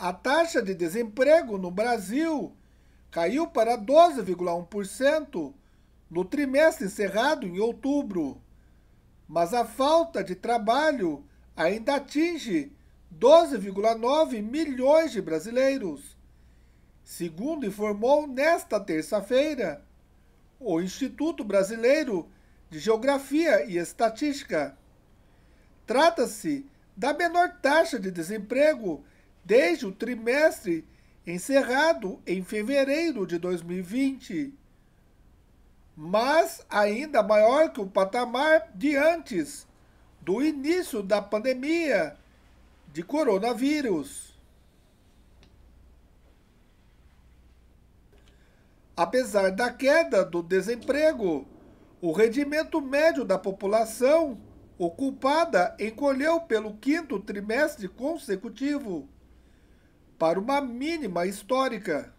A taxa de desemprego no Brasil caiu para 12,1% no trimestre encerrado em outubro, mas a falta de trabalho ainda atinge 12,9 milhões de brasileiros. Segundo informou nesta terça-feira o Instituto Brasileiro de Geografia e Estatística. Trata-se da menor taxa de desemprego desde o trimestre encerrado em fevereiro de 2020, mas ainda maior que o patamar de antes do início da pandemia de coronavírus. Apesar da queda do desemprego, o rendimento médio da população ocupada encolheu pelo quinto trimestre consecutivo para uma mínima histórica.